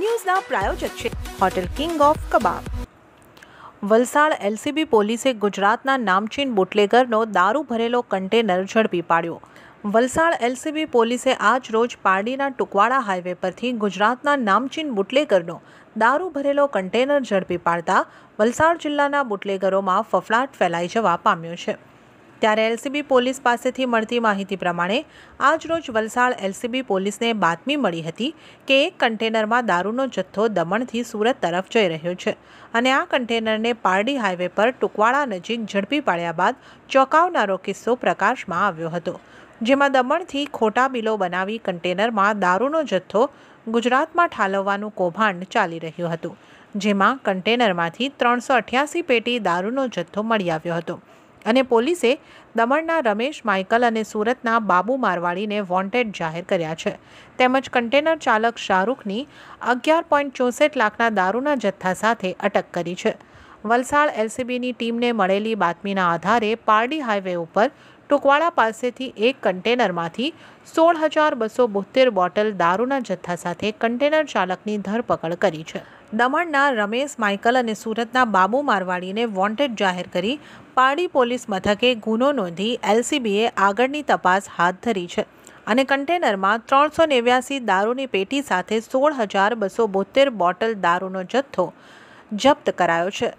ન્યૂઝના પ્રાયોજક છે hotel king of kebab Valsad LCB પોલીસે ગુજરાતના નામચીન બુટલેગરનો દારૂ ભરેલો કન્ટેનર ઝડપી પાડ્યો વલસાડ એલસીબી પોલીસે આજ રોજ પારડીના ટુકવાડા હાઈવે પરથી ગુજરાતના નામચીન બુટલેગરનો દારૂ ભરેલો કન્ટેનર ઝડપી પાડતા વલસાડ જિલ્લાના બુટલેગરોમાં ફફડાટ ફેલાઈ જવા પામ્યો છે ત્યારે એલસીબી પોલીસ પાસેથી મળતી માહિતી પ્રમાણે આજરોજ વલસાડ એલસીબી પોલીસને બાતમી મળી હતી કે એક કન્ટેનરમાં દારૂનો જથ્થો દમણથી સુરત તરફ જઈ રહ્યો છે અને આ કન્ટેનરને પારડી હાઈવે પર ટુકવાડા નજીક ઝડપી પાડ્યા બાદ ચોંકાવનારો કિસ્સો પ્રકાશમાં આવ્યો હતો જેમાં દમણથી ખોટા બિલો બનાવી કન્ટેનરમાં દારૂનો જથ્થો ગુજરાતમાં ઠાલવવાનું કૌભાંડ ચાલી રહ્યું હતું જેમાં કન્ટેનરમાંથી ત્રણસો અઠ્યાસી પેટી દારૂનો જથ્થો મળી આવ્યો હતો અને પોલીસે દમણના રમેશ માઇકલ અને સુરતના બાબુ મારવાડીને વોન્ટેડ જાહેર કર્યા છે તેમજ કન્ટેનર ચાલક શાહરૂખની અગિયાર પોઈન્ટ ચોસઠ લાખના દારૂના જથ્થા સાથે અટક કરી છે વલસાડ એલસીબીની ટીમને મળેલી બાતમીના આધારે પારડી હાઈવે ઉપર ટુકવાડા પાસેથી એક કન્ટેનરમાંથી સોળ હજાર બસો બોતેર બોટલ દારૂના જથ્થા સાથે કન્ટેનર ચાલકની ધરપકડ કરી છે દમણના રમેશ માઇકલ અને સુરતના બાબુ મારવાડીને વોન્ટેડ જાહેર કરી પાડી પોલીસ મથકે ગુનો નોંધી એલસીબીએ આગળની તપાસ હાથ ધરી છે અને કન્ટેનરમાં ત્રણસો નેવ્યાસી દારૂની પેટી સાથે સોળ હજાર બસો બોતેર બોટલ દારૂનો જથ્થો જપ્ત કરાયો છે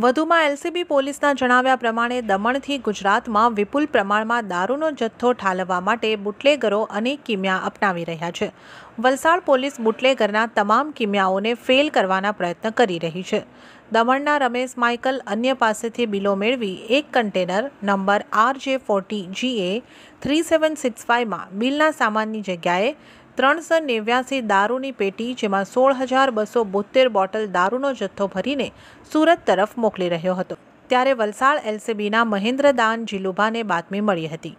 વધુમાં એલસીબી પોલીસના જણાવ્યા પ્રમાણે દમણથી ગુજરાતમાં વિપુલ પ્રમાણમાં દારૂનો જથ્થો ઠાલવવા માટે બુટલેગરો અનેક કિમિયા અપનાવી રહ્યા છે વલસાડ પોલીસ બુટલેગરના તમામ કિમિયાઓને ફેલ કરવાના પ્રયત્ન કરી રહી છે દમણના રમેશ માઇકલ અન્ય પાસેથી બિલો મેળવી એક container number R J forty GA three seven six ફાઇવમાં બિલના સામાનની જગ્યાએ ત્રણસો નેવ્યાસી દારૂની પેટી જેમાં સોળ હજાર બસો બોતેર બોટલ દારૂનો જથ્થો ભરીને સુરત તરફ મોકલી રહ્યો હતો ત્યારે વલસાડ એલસીબીના મહેન્દ્ર દાન જીલુભાને બાતમી મળી હતી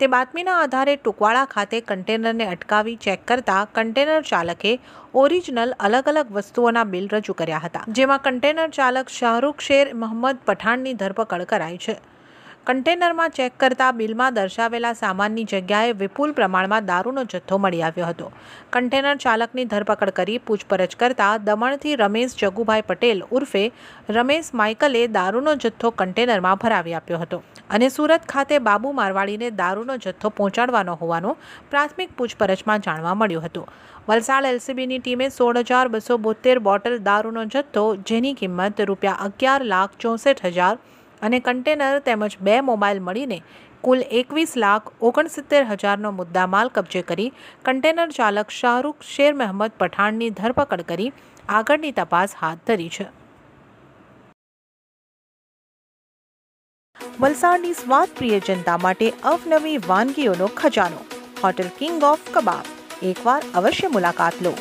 તે બાતમીના આધારે ટુકવાડા ખાતે કન્ટેનરને અટકાવી ચેક કરતા કન્ટેનર ચાલકે ઓરિજિનલ અલગ અલગ વસ્તુઓના બિલ રજૂ કર્યા હતા જેમાં કન્ટેનર ચાલક શાહરૂખ શેર મહંમદ પઠાણની ધરપકડ કરાઈ છે કન્ટેનરમાં ચેક કરતા બિલમાં દર્શાવેલા સામાનની જગ્યાએ વિપુલ પ્રમાણમાં દારૂનો જથ્થો મળી આવ્યો હતો કન્ટેનર ચાલકની ધરપકડ કરી પૂછપરછ કરતા દમણથી રમેશ જગુભાઈ પટેલ ઉર્ફે રમેશ માઇકલે દારૂનો જથ્થો કન્ટેનરમાં ભરાવી આપ્યો હતો અને સુરત ખાતે બાબુ મારવાડીને દારૂનો જથ્થો પહોંચાડવાનો હોવાનું પ્રાથમિક પૂછપરછમાં જાણવા મળ્યું હતું વલસાડ એલસીબીની ટીમે સોળ હજાર બસો બોતેર બોટલ દારૂનો જથ્થો જેની કિંમત રૂપિયા અગિયાર લાખ ચોસઠ હજાર અને કન્ટેનર તેમજ બે મોબાઈલ મળીને કુલ એકવીસ લાખ ઓગણસિત્તેર હજારનો મુદ્દા માલ કબજે કરી કન્ટેનર ચાલક શાહરૂખ શેર મહેમદ પઠાણની ધરપકડ કરી આગળની તપાસ હાથ ધરી છે વલસાડની સ્વાદ પ્રિય જનતા માટે અવનવી વાનગીઓનો ખજાનો હોટેલ કિંગ ઓફ કબાબ એકવાર અવશ્ય મુલાકાત લો